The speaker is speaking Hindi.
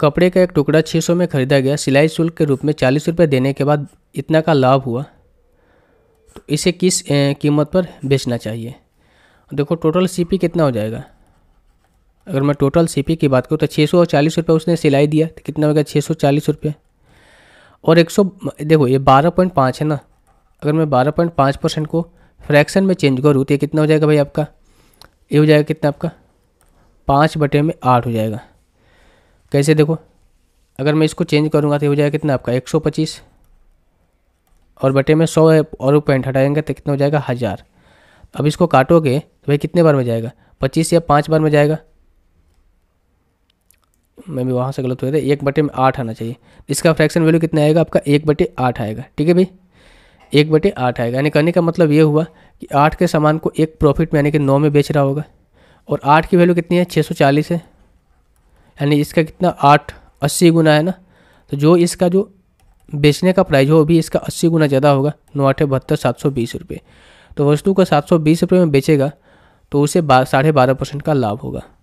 कपड़े का एक टुकड़ा छः सौ में खरीदा गया सिलाई शुल्क के रूप में चालीस रुपये देने के बाद इतना का लाभ हुआ तो इसे किस कीमत पर बेचना चाहिए देखो टोटल सीपी कितना हो जाएगा अगर मैं टोटल सीपी की बात करूँ तो छः सौ चालीस रुपये उसने सिलाई दिया तो कितना हो गया छः सौ चालीस रुपये और एक सौ देखो ये बारह पॉइंट पाँच है ना अगर मैं बारह पॉइंट पाँच परसेंट को फ्रैक्शन में चेंज करूँ तो ये कितना हो जाएगा भाई आपका ये हो जाएगा कितना आपका पाँच बटे में आठ हो जाएगा कैसे देखो अगर मैं इसको चेंज करूँगा तो हो जाएगा कितना आपका एक सौ पच्चीस और बटे में सौ और पॉइंट हटाएंगे तो कितना हो जाएगा हज़ार अब इसको काटोगे तो भाई कितने बार में जाएगा पच्चीस या पाँच बार में जाएगा मैं भी वहाँ से गलत हो थे एक बटे में आठ आना चाहिए इसका फ्रैक्शन वैल्यू कितना आएगा आपका एक बटे आठ आएगा ठीक है भाई एक बटे आठ आएगा यानी कहने का मतलब ये हुआ कि आठ के सामान को एक प्रॉफिट में यानी कि नौ में बेच रहा होगा और आठ की वैल्यू कितनी है छः सौ चालीस है यानी इसका कितना आठ अस्सी गुना है ना तो जो इसका जो बेचने का प्राइस हो अभी इसका अस्सी गुना ज़्यादा होगा नौ आठ बहत्तर सात सौ बीस रुपये तो वस्तु को सात सौ बीस रुपये में बेचेगा तो उसे बा साढ़े बारह परसेंट का लाभ होगा